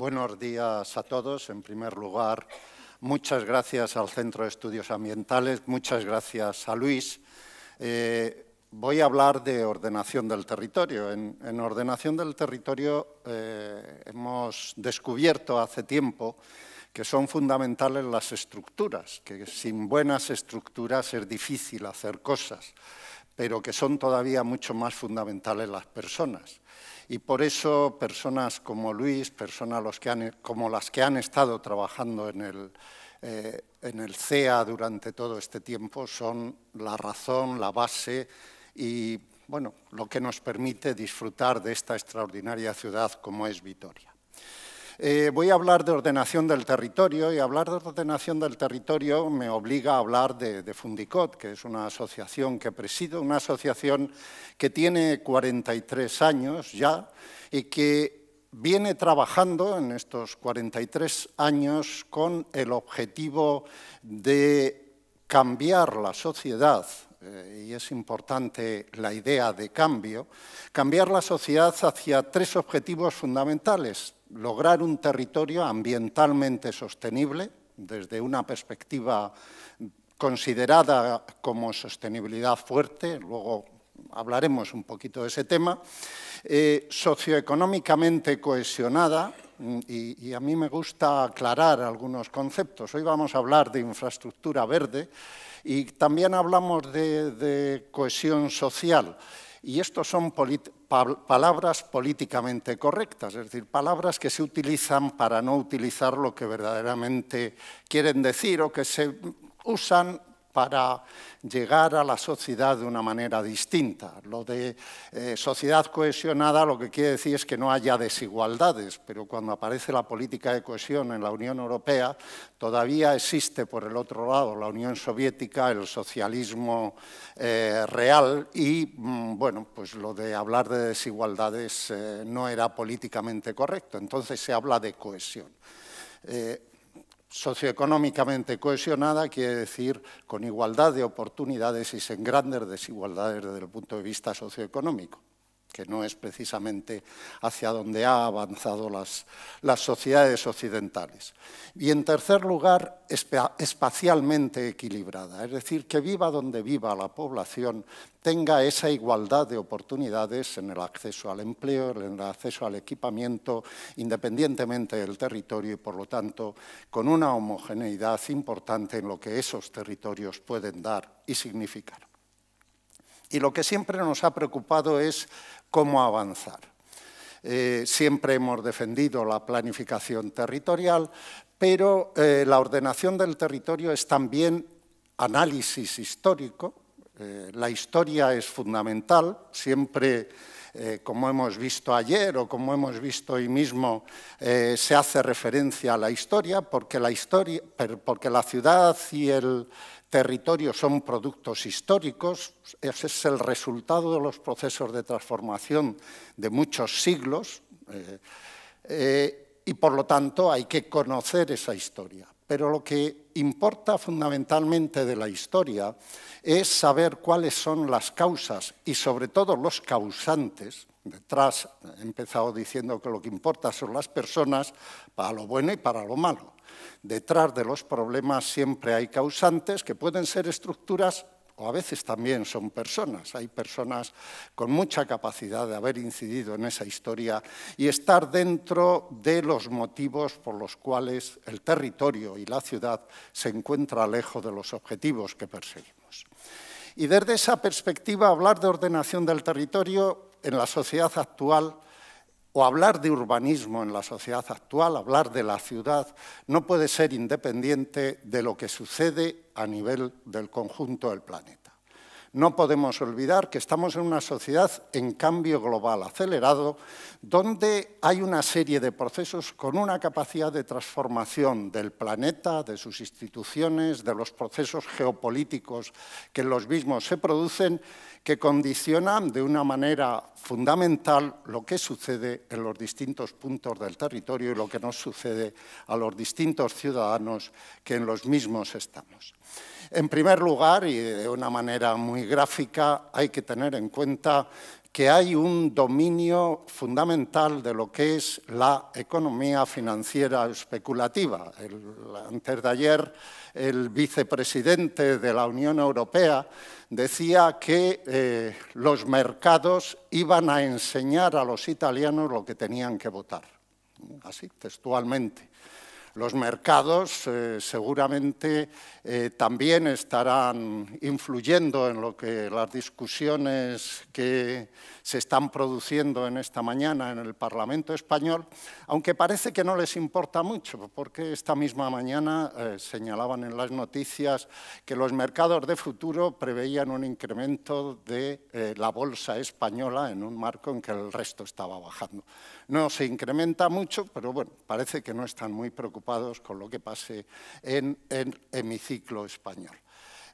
Buenos días a todos. En primer lugar, muchas gracias al Centro de Estudios Ambientales, muchas gracias a Luis. Eh, voy a hablar de ordenación del territorio. En, ordenación del territorio eh, hemos descubierto hace tiempo que son fundamentales las estructuras, que sin buenas estructuras es difícil hacer cosas, pero que son todavía mucho más fundamentales las personas. Y por eso personas como Luis, personas los que han, e, como las que han estado trabajando en el, eh, en el CEA durante todo este tiempo, son la razón, la base y bueno, lo que nos permite disfrutar de esta extraordinaria ciudad como es Vitoria. Eh, voy a hablar de ordenación del territorio y hablar de ordenación del territorio me obliga a hablar de, Fundicot, que es una asociación que presido, una asociación que tiene 43 años ya y que viene trabajando en estos 43 años con el objetivo de cambiar la sociedad, eh, y es importante la idea de cambio, cambiar la sociedad hacia tres objetivos fundamentales lograr un territorio ambientalmente sostenible desde una perspectiva considerada como sostenibilidad fuerte, luego hablaremos un poquito de ese tema, eh, socioeconómicamente cohesionada, y, a mí me gusta aclarar algunos conceptos. Hoy vamos a hablar de infraestructura verde y también hablamos de, cohesión social. Y estos son palabras políticamente correctas, es decir, palabras que se utilizan para no utilizar lo que verdaderamente quieren decir o que se usan para llegar a la sociedad de una manera distinta. Lo de eh, sociedad cohesionada lo que quiere decir es que no haya desigualdades, pero cuando aparece la política de cohesión en la Unión Europea, todavía existe por el otro lado la Unión Soviética, el socialismo eh, real y, mm, bueno, pues lo de hablar de desigualdades eh, no era políticamente correcto. Entonces se habla de cohesión socioeconómicamente cohesionada quiere decir con igualdad de oportunidades y sin grandes desigualdades desde el punto de vista socioeconómico que no es precisamente hacia donde han avanzado las, las sociedades occidentales. Y en tercer lugar, espacialmente equilibrada, es decir, que viva donde viva la población, tenga esa igualdad de oportunidades en el acceso al empleo, en el acceso al equipamiento, independientemente del territorio y, por lo tanto, con una homogeneidad importante en lo que esos territorios pueden dar y significar. Y lo que siempre nos ha preocupado es cómo avanzar. Eh, siempre hemos defendido la planificación territorial, pero eh, la ordenación del territorio es también análisis histórico. Eh, la historia es fundamental, siempre eh, como hemos visto ayer o como hemos visto hoy mismo, eh, se hace referencia a la historia, porque la, porque la ciudad y el territorio son productos históricos, ese es el resultado de los procesos de transformación de muchos siglos. Eh, y por lo tanto hay que conocer esa historia pero lo que importa fundamentalmente de la historia es saber cuáles son las causas y sobre todo los causantes. Detrás he empezado diciendo que lo que importa son las personas para lo bueno y para lo malo. Detrás de los problemas siempre hay causantes que pueden ser estructuras a veces también son personas. Hay personas con mucha capacidad de haber incidido en esa historia y estar dentro de los motivos por los cuales el territorio y la ciudad se encuentra lejos de los objetivos que perseguimos. Y desde esa perspectiva, hablar de ordenación del territorio en la sociedad actual o hablar de urbanismo en la sociedad actual, hablar de la ciudad, no puede ser independiente de lo que sucede a nivel del conjunto del planeta. No podemos olvidar que estamos en una sociedad en cambio global acelerado, donde hay una serie de procesos con una capacidad de transformación del planeta, de sus instituciones, de los procesos geopolíticos que en los mismos se producen, que condicionan de una manera fundamental lo que sucede en los distintos puntos del territorio y lo que nos sucede a los distintos ciudadanos que en los mismos estamos. En primer lugar, y de una manera muy gráfica, hay que tener en cuenta que hay un dominio fundamental de lo que es la economía financiera especulativa. antes de ayer, el vicepresidente de la Unión Europea decía que eh, los mercados iban a enseñar a los italianos lo que tenían que votar, así textualmente. Los mercados eh, seguramente eh, también estarán influyendo en lo que las discusiones que se están produciendo en esta mañana en el Parlamento español, aunque parece que no les importa mucho, porque esta misma mañana eh, señalaban en las noticias que los mercados de futuro preveían un incremento de la bolsa española en un marco en que el resto estaba bajando no se incrementa mucho, pero bueno, parece que no están muy preocupados con lo que pase en el hemiciclo español.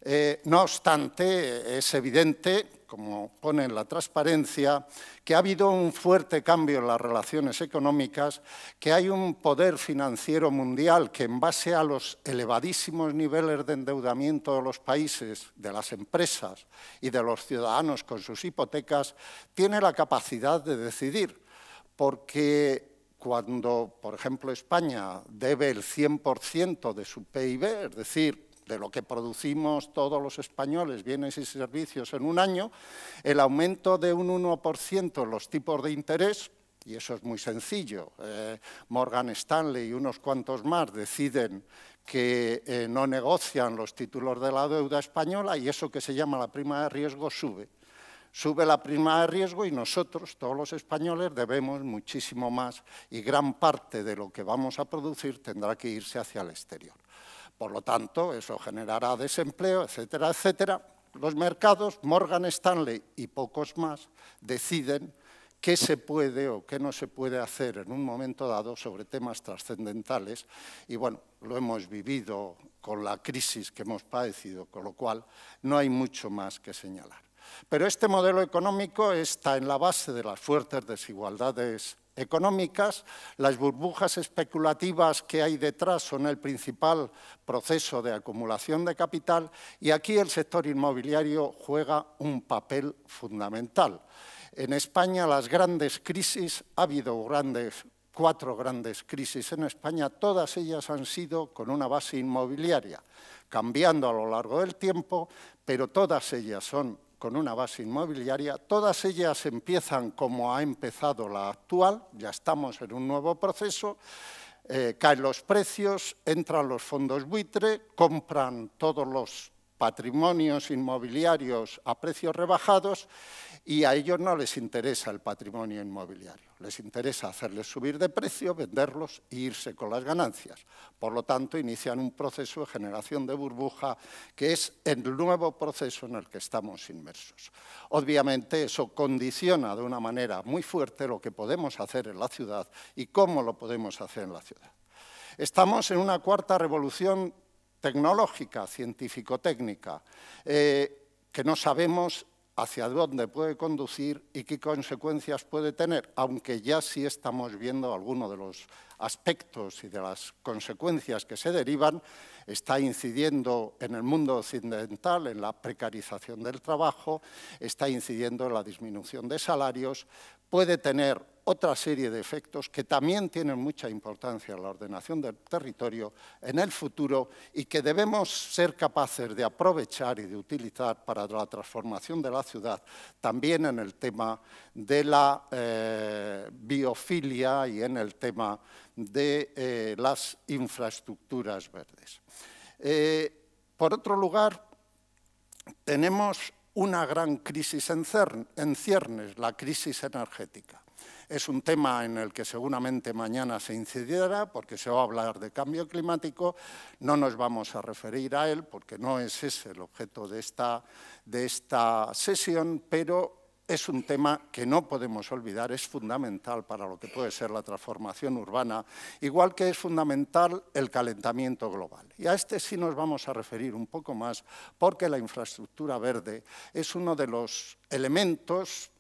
Eh, no obstante, es evidente, como pone en la transparencia, que ha habido un fuerte cambio en las relaciones económicas, que hay un poder financiero mundial que en base a los elevadísimos niveles de endeudamiento de los países, de las empresas y de los ciudadanos con sus hipotecas, tiene la capacidad de decidir porque cuando, por ejemplo, España debe el 100% de su PIB, es decir, de lo que producimos todos los españoles, bienes y servicios en un año, el aumento de un 1% en los tipos de interés, y eso es muy sencillo, eh, Morgan Stanley y unos cuantos más deciden que eh, no negocian los títulos de la deuda española y eso que se llama la prima de riesgo sube sube la prima de riesgo y nosotros, todos los españoles, debemos muchísimo más y gran parte de lo que vamos a producir tendrá que irse hacia el exterior. Por lo tanto, eso generará desempleo, etcétera, etcétera. Los mercados, Morgan Stanley y pocos más, deciden qué se puede o qué no se puede hacer en un momento dado sobre temas trascendentales. Y bueno, lo hemos vivido con la crisis que hemos padecido, con lo cual no hay mucho más que señalar. Pero este modelo económico está en la base de las fuertes desigualdades económicas, las burbujas especulativas que hay detrás son el principal proceso de acumulación de capital y aquí el sector inmobiliario juega un papel fundamental. En España las grandes crisis, ha habido cuatro grandes crisis en España, todas ellas han sido con una base inmobiliaria, cambiando a lo largo del tiempo, pero todas ellas son con una base inmobiliaria, todas ellas empiezan como ha empezado la actual, ya estamos en un nuevo proceso, eh, caen los precios, entran los fondos buitre, compran todos los patrimonios inmobiliarios a precios rebajados y a ellos no les interesa el patrimonio inmobiliario, les interesa hacerles subir de precio, venderlos e irse con las ganancias. Por lo tanto, inician un proceso de generación de burbuja que es el nuevo proceso en el que estamos inmersos. Obviamente, eso condiciona de una manera muy fuerte lo que podemos hacer en la ciudad y cómo lo podemos hacer en la ciudad. Estamos en una cuarta revolución tecnológica, científico-técnica, eh, que no sabemos hacia dónde puede conducir y qué consecuencias puede tener, aunque ya sí estamos viendo algunos de los aspectos y de las consecuencias que se derivan, está incidiendo en el mundo occidental en la precarización del trabajo, está incidiendo en la disminución de salarios, puede tener otra serie de efectos que también tienen mucha importancia en la ordenación del territorio en el futuro y que debemos ser capaces de aprovechar y de utilizar para la transformación de la ciudad, también en el tema de la eh, biofilia y en el tema de eh, las infraestructuras verdes. Eh, por otro lugar, tenemos una gran crisis en, ciernes, la crisis energética. Es un tema en el que seguramente mañana se incidirá porque se va a hablar de cambio climático. No nos vamos a referir a él porque no es ese el objeto de esta, de esta sesión, pero es un tema que no podemos olvidar, es fundamental para lo que puede ser la transformación urbana, igual que es fundamental el calentamiento global. Y a este sí nos vamos a referir un poco más, porque la infraestructura verde es uno de los elementos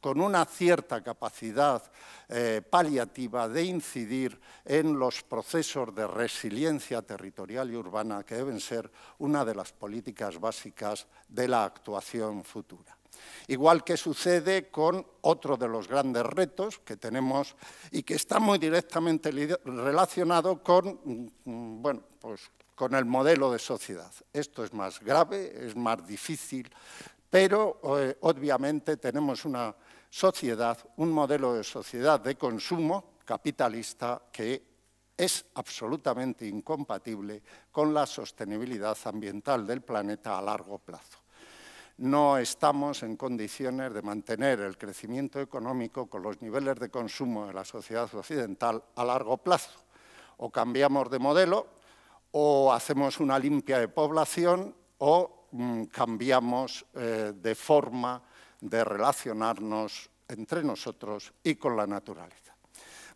con una cierta capacidad eh, paliativa de incidir en los procesos de resiliencia territorial y urbana que deben ser una de las políticas básicas de la actuación futura. Igual que sucede con otro de los grandes retos que tenemos y que está muy directamente relacionado con, mm, bueno, pues, con el modelo de sociedad. Esto es más grave, es más difícil, pero eh, obviamente tenemos una sociedad, un modelo de sociedad de consumo capitalista que es absolutamente incompatible con la sostenibilidad ambiental del planeta a largo plazo. No estamos en condiciones de mantener el crecimiento económico con los niveles de consumo de la sociedad occidental a largo plazo. O cambiamos de modelo, o hacemos una limpia de población, o mm, cambiamos eh, de forma de relacionarnos entre nosotros y con la naturaleza.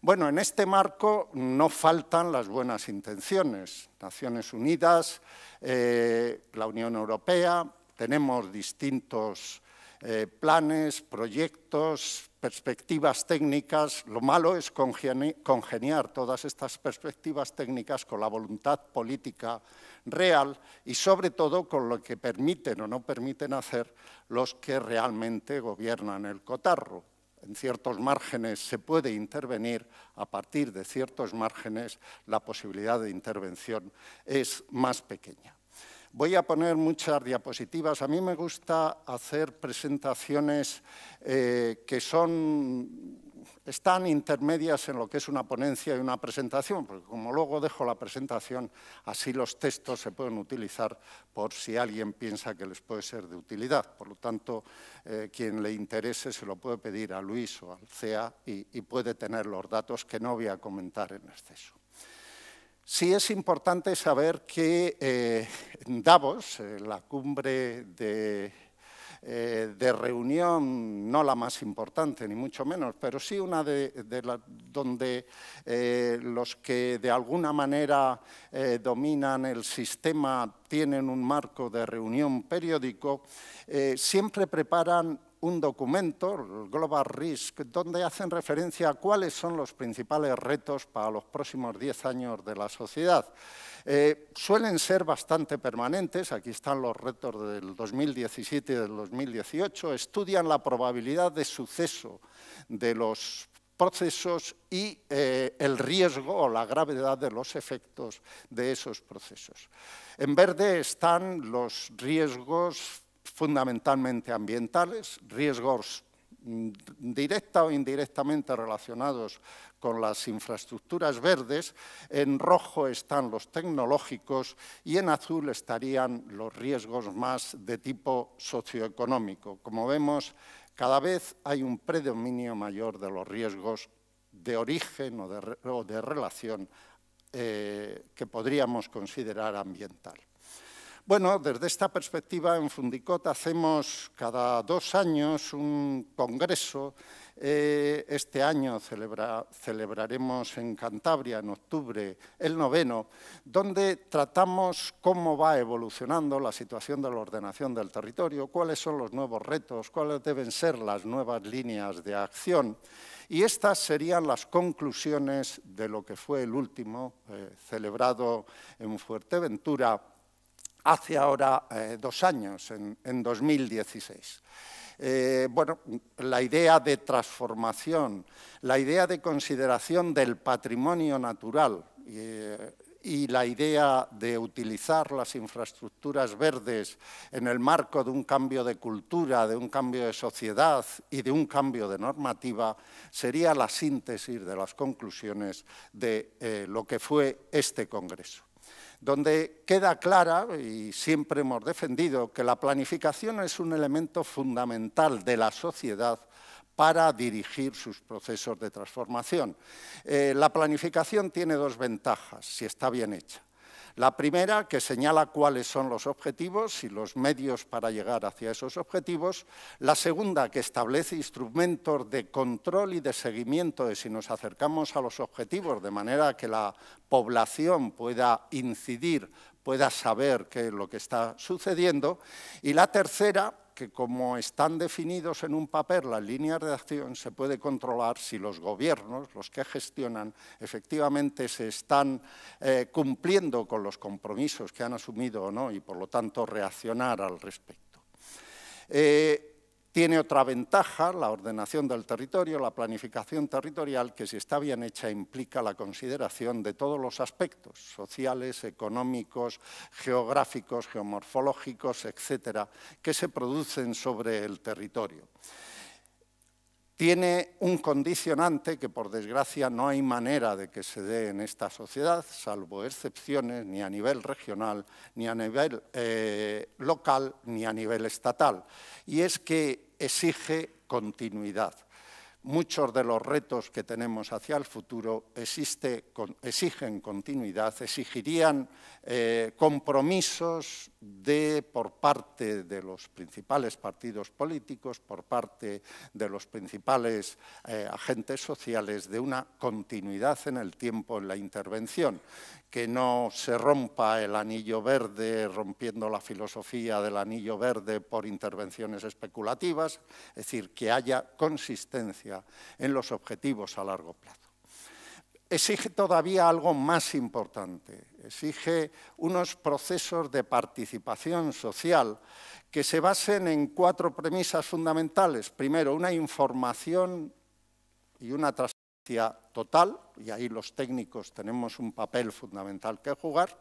Bueno, en este marco no faltan las buenas intenciones. Naciones Unidas, eh, la Unión Europea, tenemos distintos eh, planes, proyectos, perspectivas técnicas, lo malo es congeniar todas estas perspectivas técnicas con la voluntad política real y sobre todo con lo que permiten o no permiten hacer los que realmente gobiernan el cotarro. En ciertos márgenes se puede intervenir, a partir de ciertos márgenes la posibilidad de intervención es más pequeña. Voy a poner muchas diapositivas. A mí me gusta hacer presentaciones eh, que son están intermedias en lo que es una ponencia y una presentación, porque como luego dejo la presentación, así los textos se pueden utilizar por si alguien piensa que les puede ser de utilidad. Por lo tanto, eh, quien le interese se lo puede pedir a Luis o al CEA y, y puede tener los datos que no voy a comentar en exceso. Sí es importante saber que eh, Davos, eh, la cumbre eh, de, reunión, no la más importante, ni mucho menos, pero sí una de, de donde los que de alguna manera dominan el sistema tienen un marco de reunión periódico, siempre preparan un documento, Global Risk, donde hacen referencia a cuáles son los principales retos para los próximos 10 años de la sociedad. Eh, suelen ser bastante permanentes, aquí están los retos del 2017 y del 2018, estudian la probabilidad de suceso de los procesos y eh, el riesgo o la gravedad de los efectos de esos procesos. En verde están los riesgos fundamentalmente ambientales, riesgos mm, directa o indirectamente relacionados con las infraestructuras verdes, en rojo están los tecnológicos y en azul estarían los riesgos más de tipo socioeconómico. Como vemos, cada vez hay un predominio mayor de los riesgos de origen o de, relación eh, que podríamos considerar ambiental. Bueno, desde esta perspectiva, en Fundicot hacemos cada dos años un congreso. Eh, este año celebraremos en Cantabria, en octubre, el noveno, donde tratamos cómo va evolucionando la situación de la ordenación del territorio, cuáles son los nuevos retos, cuáles deben ser las nuevas líneas de acción. Y estas serían las conclusiones de lo que fue el último, eh, celebrado en Fuerteventura, hace ahora eh, dos años, en, 2016. Eh, bueno, la idea de transformación, la idea de consideración del patrimonio natural eh, y la idea de utilizar las infraestructuras verdes en el marco de un cambio de cultura, de un cambio de sociedad y de un cambio de normativa, sería la síntesis de las conclusiones de lo que fue este Congreso donde queda clara, y siempre hemos defendido, que la planificación es un elemento fundamental de la sociedad para dirigir sus procesos de transformación. Eh, la planificación tiene dos ventajas, si está bien hecha. La primera, que señala cuáles son los objetivos y los medios para llegar hacia esos objetivos. La segunda, que establece instrumentos de control y de seguimiento de si nos acercamos a los objetivos, de manera que la población pueda incidir, pueda saber qué es lo que está sucediendo. Y la tercera, que como están definidos en un papel las líneas de acción, se puede controlar si los gobiernos, los que gestionan, efectivamente se están eh, cumpliendo con los compromisos que han asumido o no y por lo tanto reaccionar al respecto. Eh, tiene otra ventaja, la ordenación del territorio, la planificación territorial, que si está bien hecha implica la consideración de todos los aspectos sociales, económicos, geográficos, geomorfológicos, etcétera, que se producen sobre el territorio tiene un condicionante que por desgracia no hay manera de que se dé en esta sociedad, salvo excepciones ni a nivel regional, ni a nivel eh, local, ni a nivel estatal, y es que exige continuidad. Muchos de los retos que tenemos hacia el futuro exigen continuidad, exigirían eh, compromisos de por parte de los principales partidos políticos, por parte de los principales eh, agentes sociales, de una continuidad en el tiempo en la intervención, que no se rompa el anillo verde rompiendo la filosofía del anillo verde por intervenciones especulativas, es decir, que haya consistencia en los objetivos a largo plazo exige todavía algo más importante, exige unos procesos de participación social que se basen en cuatro premisas fundamentales. Primero, una información y una transparencia total, y ahí los técnicos tenemos un papel fundamental que jugar.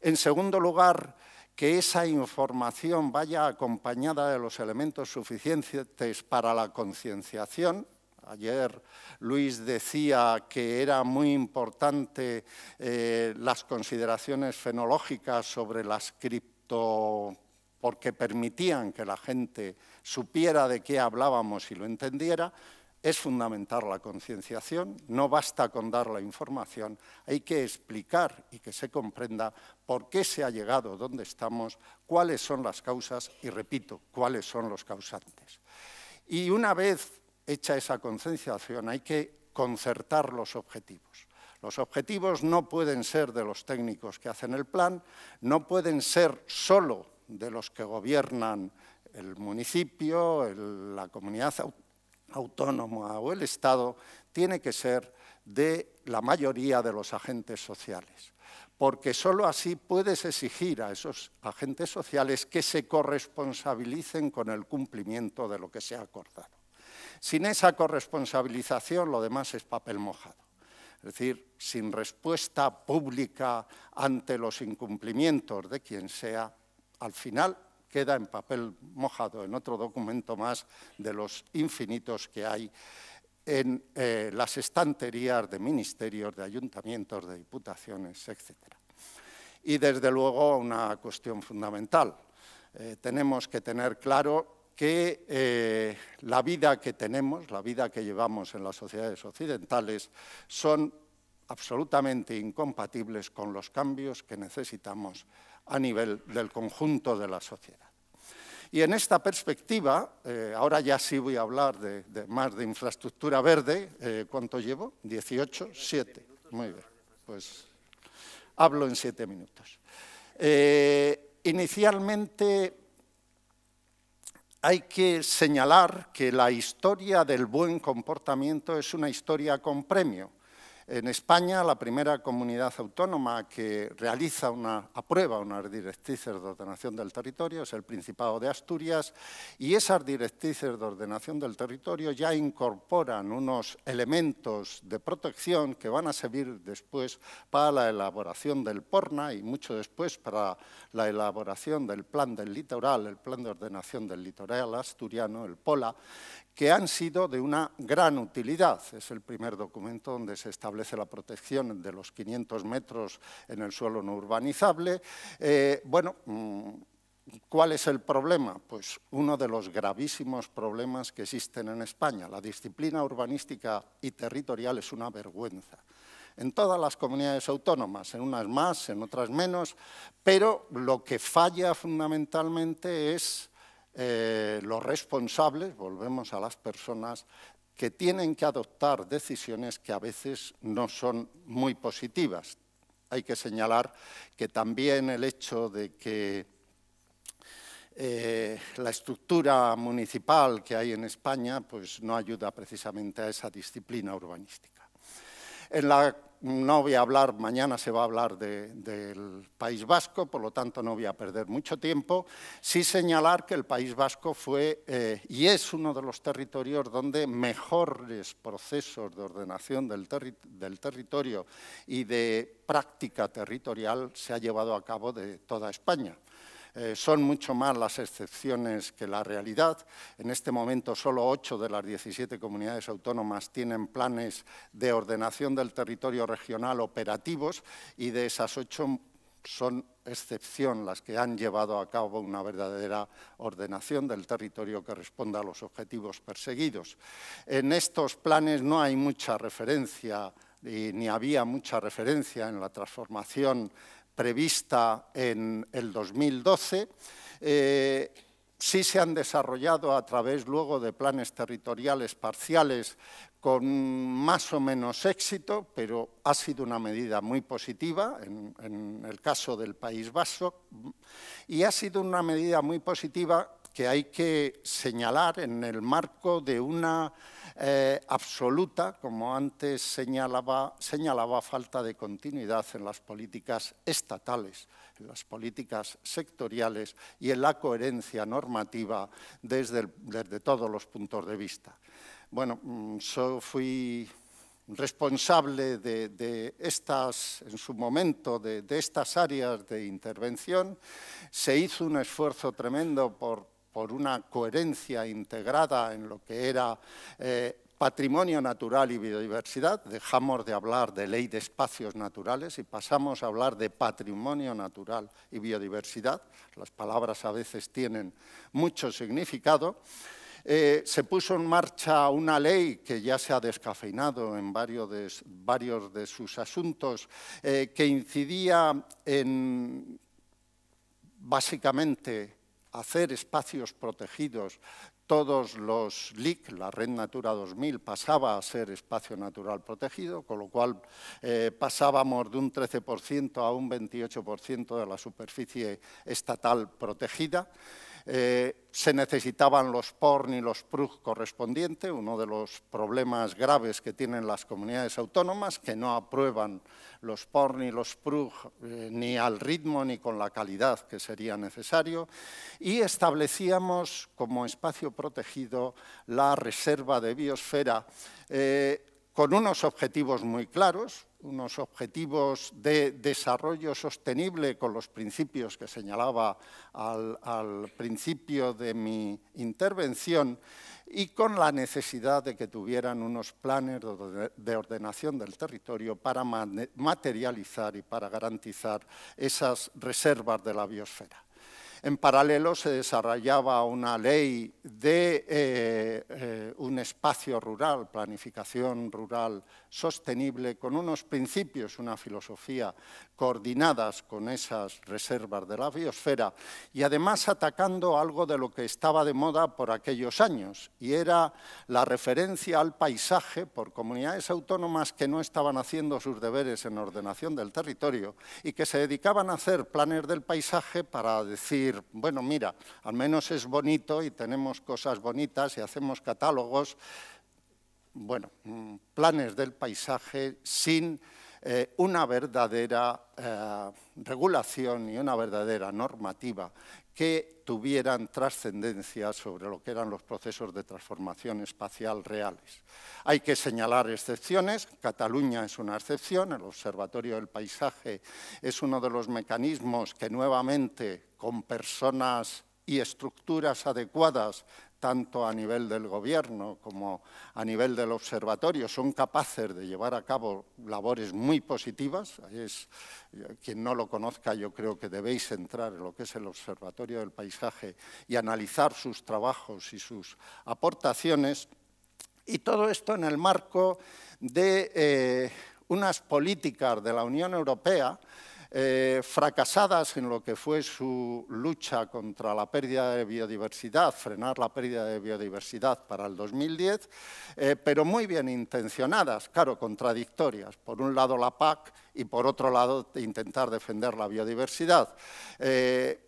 En segundo lugar, que esa información vaya acompañada de los elementos suficientes para la concienciación Ayer Luis decía que era muy importante eh, las consideraciones fenológicas sobre las cripto porque permitían que la gente supiera de qué hablábamos y lo entendiera, es fundamental la concienciación, no basta con dar la información, hay que explicar y que se comprenda por qué se ha llegado donde estamos, cuáles son las causas y, repito, cuáles son los causantes. Y una vez hecha esa concienciación, hay que concertar los objetivos. Los objetivos no pueden ser de los técnicos que hacen el plan, no pueden ser solo de los que gobiernan el municipio, la comunidad autónoma o el Estado, tiene que ser de la mayoría de los agentes sociales, porque sólo así puedes exigir a esos agentes sociales que se corresponsabilicen con el cumplimiento de lo que se ha acordado. Sin esa corresponsabilización lo demás es papel mojado. Es decir, sin respuesta pública ante los incumplimientos de quien sea, al final queda en papel mojado, en otro documento más de los infinitos que hay en eh, las estanterías de ministerios, de ayuntamientos, de diputaciones, etc. Y desde luego una cuestión fundamental. Eh, tenemos que tener claro que eh, la vida que tenemos, la vida que llevamos en las sociedades occidentales, son absolutamente incompatibles con los cambios que necesitamos a nivel del conjunto de la sociedad. Y en esta perspectiva, eh, ahora ya sí voy a hablar de, más de infraestructura verde. Eh, ¿Cuánto llevo? ¿18? ¿7? Muy bien. Pues hablo en siete minutos. inicialmente hay que señalar que la historia del buen comportamiento es una historia con premio. En España, la primera comunidad autónoma que realiza una, aprueba unas directrices de ordenación del territorio es el Principado de Asturias y esas directrices de ordenación del territorio ya incorporan unos elementos de protección que van a servir después para la elaboración del PORNA y mucho después para la elaboración del Plan del Litoral, el Plan de Ordenación del Litoral Asturiano, el POLA, que han sido de una gran utilidad. Es el primer documento donde se establece la protección de los 500 metros en el suelo no urbanizable. Eh, bueno, mm, ¿Cuál es el problema? Pues uno de los gravísimos problemas que existen en España. La disciplina urbanística y territorial es una vergüenza. En todas las comunidades autónomas, en unas más, en otras menos, pero lo que falla fundamentalmente es eh, los responsables, volvemos a las personas, que tienen que adoptar decisiones que a veces no son muy positivas. Hay que señalar que también el hecho de que eh, la estructura municipal que hay en España pues, no ayuda precisamente a esa disciplina urbanística. En la no voy a hablar, mañana se va a hablar del País Vasco, por lo tanto no voy a perder mucho tiempo, sí señalar que el País Vasco fue eh, y es uno de los territorios donde mejores procesos de ordenación del, del territorio y de práctica territorial se ha llevado a cabo de toda España. Eh, son mucho más las excepciones que la realidad. En este momento solo 8 de las 17 comunidades autónomas tienen planes de ordenación del territorio regional operativos y de esas 8 son excepción las que han llevado a cabo una verdadera ordenación del territorio que responda a los objetivos perseguidos. En estos planes no hay mucha referencia y ni había mucha referencia en la transformación prevista en el 2012, eh, sí se han desarrollado a través luego de planes territoriales parciales con más o menos éxito, pero ha sido una medida muy positiva en, en el caso del País Vasco y ha sido una medida muy positiva que hay que señalar en el marco de una eh, absoluta, como antes señalaba, señalaba, falta de continuidad en las políticas estatales, en las políticas sectoriales y en la coherencia normativa desde, desde todos los puntos de vista. Bueno, yo mm, fui responsable de, estas, en su momento, de, de, estas áreas de intervención. Se hizo un esfuerzo tremendo por por una coherencia integrada en lo que era eh, patrimonio natural y biodiversidad, dejamos de hablar de ley de espacios naturales y pasamos a hablar de patrimonio natural y biodiversidad. Las palabras a veces tienen mucho significado. Eh, se puso en marcha una ley que ya se ha descafeinado en varios de, sus asuntos, eh, que incidía en básicamente hacer espacios protegidos, todos los LIC, la Red Natura 2000, pasaba a ser espacio natural protegido, con lo cual eh, pasábamos de un 13% a un 28% de la superficie estatal protegida. Eh, se necesitaban los PORN y los PRUG correspondientes, uno de los problemas graves que tienen las comunidades autónomas, que no aprueban los PORN y los PRUG eh, ni al ritmo ni con la calidad que sería necesario, y establecíamos como espacio protegido la reserva de biosfera, eh, con unos objetivos muy claros, unos objetivos de desarrollo sostenible con los principios que señalaba al, principio de mi intervención y con la necesidad de que tuvieran unos planes de ordenación del territorio para materializar y para garantizar esas reservas de la biosfera. En paralelo se desarrollaba una ley de eh, eh, un espacio rural, planificación rural sostenible, con unos principios, una filosofía coordinadas con esas reservas de la biosfera y además atacando algo de lo que estaba de moda por aquellos años y era la referencia al paisaje por comunidades autónomas que no estaban haciendo sus deberes en ordenación del territorio y que se dedicaban a hacer planes del paisaje para decir, bueno, mira, al menos es bonito y tenemos cosas bonitas y hacemos catálogos bueno, mm, planes del paisaje sin eh, una verdadera eh, regulación y una verdadera normativa que tuvieran trascendencia sobre lo que eran los procesos de transformación espacial reales. Hay que señalar excepciones, Cataluña es una excepción, el Observatorio del Paisaje es uno de los mecanismos que nuevamente con personas y estructuras adecuadas tanto a nivel del gobierno como a nivel del observatorio, son capaces de llevar a cabo labores muy positivas. quien no lo conozca, yo creo que debéis entrar en lo que es el observatorio del paisaje y analizar sus trabajos y sus aportaciones. Y todo esto en el marco de eh, unas políticas de la Unión Europea eh, fracasadas en lo que fue su lucha contra la pérdida de biodiversidad, frenar la pérdida de biodiversidad para el 2010, eh, pero muy bien intencionadas, claro, contradictorias. Por un lado la PAC y por otro lado intentar defender la biodiversidad. Eh,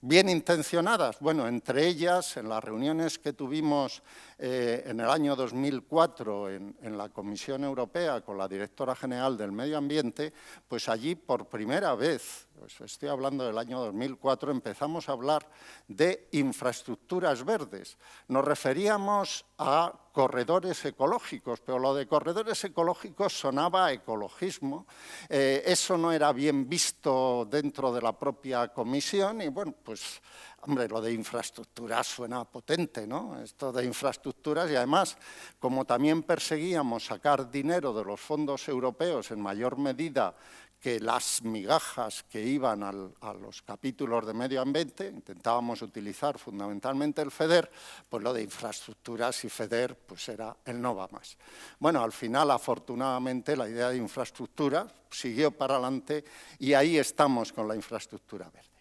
bien intencionadas. Bueno, entre ellas, en las reuniones que tuvimos eh, en el año 2004 en, en, la Comisión Europea con la directora general del Medio Ambiente, pues allí por primera vez pues estoy hablando del año 2004, empezamos a hablar de infraestructuras verdes. Nos referíamos a corredores ecológicos, pero lo de corredores ecológicos sonaba ecologismo. Eh, eso no era bien visto dentro de la propia comisión y bueno, pues Hombre, lo de infraestructuras suena potente, ¿no? Esto de infraestructuras y además, como también perseguíamos sacar dinero de los fondos europeos en mayor medida que las migajas que iban a los capítulos de medio ambiente, intentábamos utilizar fundamentalmente el FEDER, pues lo de infraestructuras y FEDER pues era el no va más. Bueno, al final afortunadamente la idea de infraestructura siguió para adelante y ahí estamos con la infraestructura verde.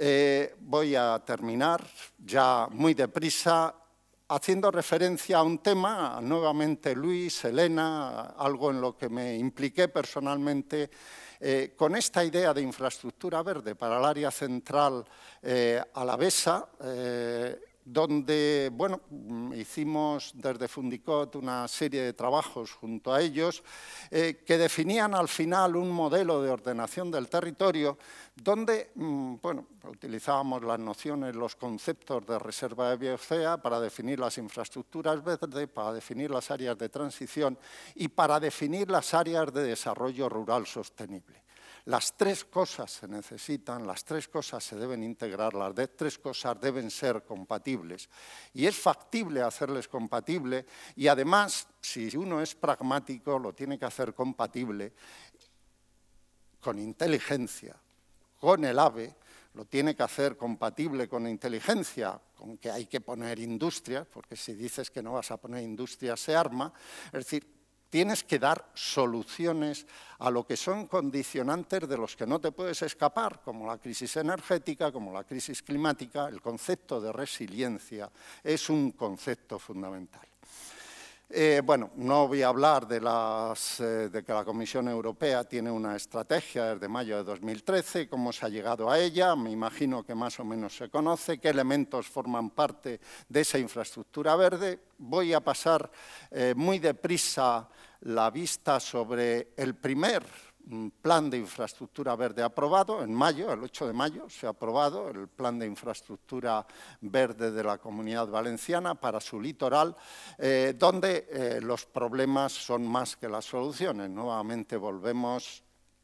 Eh, voy a terminar ya muy deprisa haciendo referencia a un tema, nuevamente Luis, Elena, algo en lo que me impliqué personalmente, eh, con esta idea de infraestructura verde para el área central eh, alavesa, eh, donde hicimos desde Fundicot una serie de trabajos junto a ellos eh, que definían al final un modelo de ordenación del territorio donde mm, utilizábamos las nociones, los conceptos de reserva de biocea para definir las infraestructuras verdes, para definir las áreas de transición y para definir las áreas de desarrollo rural sostenible. Las tres cosas se necesitan, las tres cosas se deben integrar, las tres cosas deben ser compatibles. Y es factible hacerles compatible y además, si uno es pragmático, lo tiene que hacer compatible con inteligencia, con el AVE, lo tiene que hacer compatible con inteligencia, con que hay que poner industria porque si dices que no vas a poner industria se arma. Es decir, Tienes que dar soluciones a lo que son condicionantes de los que no te puedes escapar, como la crisis energética, como la crisis climática. El concepto de resiliencia es un concepto fundamental. Eh, bueno, no voy a hablar eh, de, que la Comisión Europea tiene una estrategia desde mayo de 2013, cómo se ha llegado a ella, me imagino que más o menos se conoce, qué elementos forman parte de esa infraestructura verde. Voy a pasar eh, muy deprisa la vista sobre el primer plan de infraestructura verde aprobado en mayo, el 8 de mayo se ha aprobado el plan de infraestructura verde de la Comunidad Valenciana para su litoral, eh, donde eh, los problemas son más que las soluciones. Nuevamente volvemos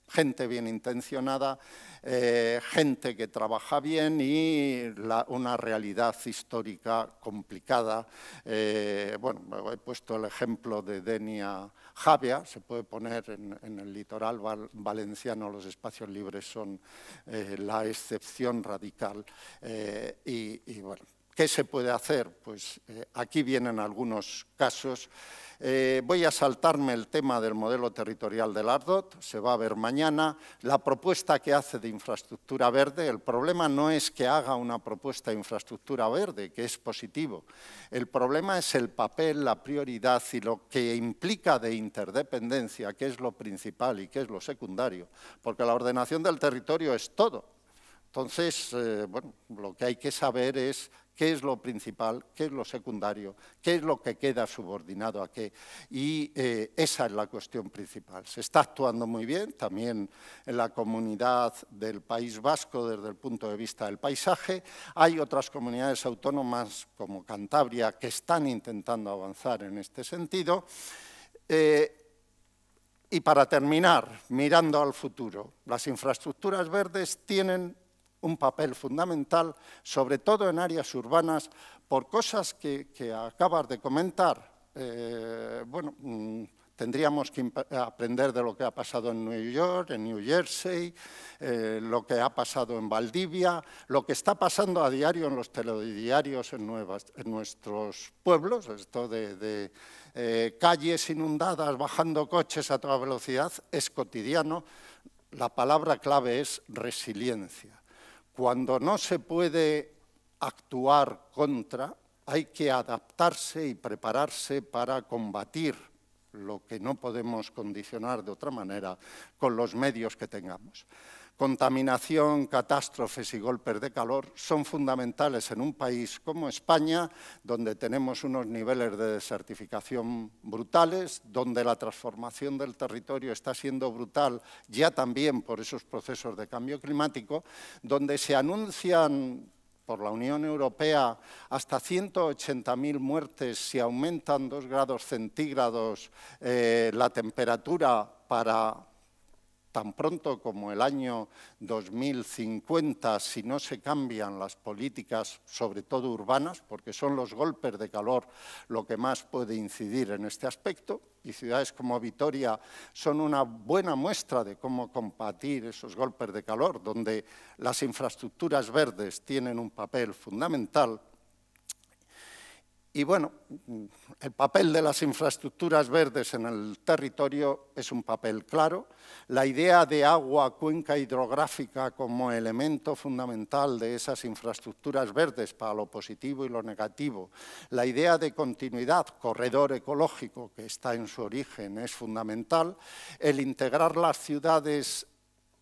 gente bien intencionada, eh, gente que trabaja bien y una realidad histórica complicada. bueno, he puesto el ejemplo de Denia Javia, se puede poner en, el litoral valenciano, los espacios libres son eh, la excepción radical eh, y, bueno, ¿Qué se puede hacer? Pues eh, aquí vienen algunos casos. Eh, voy a saltarme el tema del modelo territorial del ARDOT, se va a ver mañana. La propuesta que hace de infraestructura verde, el problema no es que haga una propuesta de infraestructura verde, que es positivo. El problema es el papel, la prioridad y lo que implica de interdependencia, que es lo principal y que es lo secundario. Porque la ordenación del territorio es todo. Entonces, eh, bueno, lo que hay que saber es qué es lo principal, qué es lo secundario, qué es lo que queda subordinado a qué. Y eh, esa es la cuestión principal. Se está actuando muy bien, también en la comunidad del País Vasco desde el punto de vista del paisaje. Hay otras comunidades autónomas como Cantabria que están intentando avanzar en este sentido. Eh, y para terminar, mirando al futuro, las infraestructuras verdes tienen un papel fundamental, sobre todo en áreas urbanas, por cosas que, acabas de comentar. Eh, bueno, mm, tendríamos que aprender de lo que ha pasado en New York, en New Jersey, eh, lo que ha pasado en Valdivia, lo que está pasando a diario en los telediarios en, nuestros pueblos, esto de, eh, calles inundadas, bajando coches a toda velocidad, es cotidiano. La palabra clave es resiliencia. Cuando no se puede actuar contra, hay que adaptarse y prepararse para combatir lo que no podemos condicionar de otra manera con los medios que tengamos contaminación, catástrofes y golpes de calor son fundamentales en un país como España, donde tenemos unos niveles de desertificación brutales, donde la transformación del territorio está siendo brutal ya también por esos procesos de cambio climático, donde se anuncian por la Unión Europea hasta 180.000 muertes si aumentan 2 grados centígrados eh, la temperatura para tan pronto como el año 2050, si no se cambian las políticas, sobre todo urbanas, porque son los golpes de calor lo que más puede incidir en este aspecto, y ciudades como Vitoria son una buena muestra de cómo combatir esos golpes de calor, donde las infraestructuras verdes tienen un papel fundamental y bueno, el papel de las infraestructuras verdes en el territorio es un papel claro. La idea de agua, cuenca hidrográfica como elemento fundamental de esas infraestructuras verdes para lo positivo y lo negativo. La idea de continuidad, corredor ecológico, que está en su origen, es fundamental. El integrar las ciudades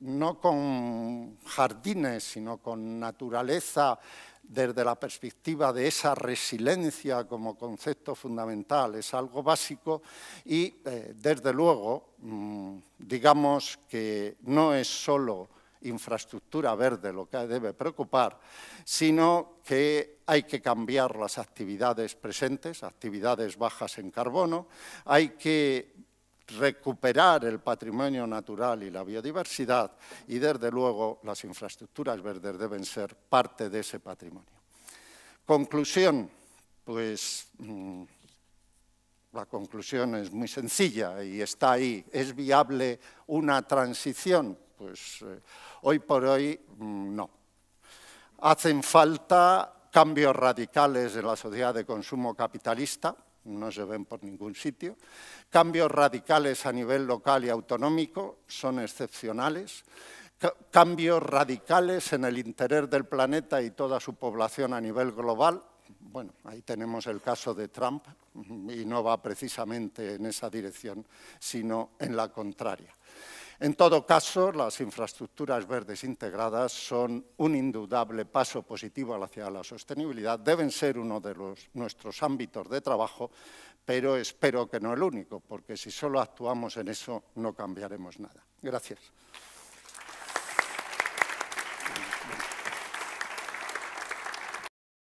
no con jardines, sino con naturaleza desde la perspectiva de esa resiliencia como concepto fundamental, es algo básico y eh, desde luego mm, digamos que no es solo infraestructura verde lo que debe preocupar, sino que hay que cambiar las actividades presentes, actividades bajas en carbono, hay que recuperar el patrimonio natural y la biodiversidad y desde luego las infraestructuras verdes deben ser parte de ese patrimonio. Conclusión, pues mm, la conclusión es muy sencilla y está ahí. ¿Es viable una transición? Pues eh, hoy por hoy mm, no. Hacen falta cambios radicales en la sociedad de consumo capitalista, no se ven por ningún sitio. Cambios radicales a nivel local y autonómico son excepcionales. Cambios radicales en el interés del planeta y toda su población a nivel global. Bueno, ahí tenemos el caso de Trump y no va precisamente en esa dirección, sino en la contraria. En todo caso, las infraestructuras verdes integradas son un indudable paso positivo hacia la sostenibilidad, deben ser uno de los, nuestros ámbitos de trabajo, pero espero que no el único, porque si solo actuamos en eso no cambiaremos nada. Gracias.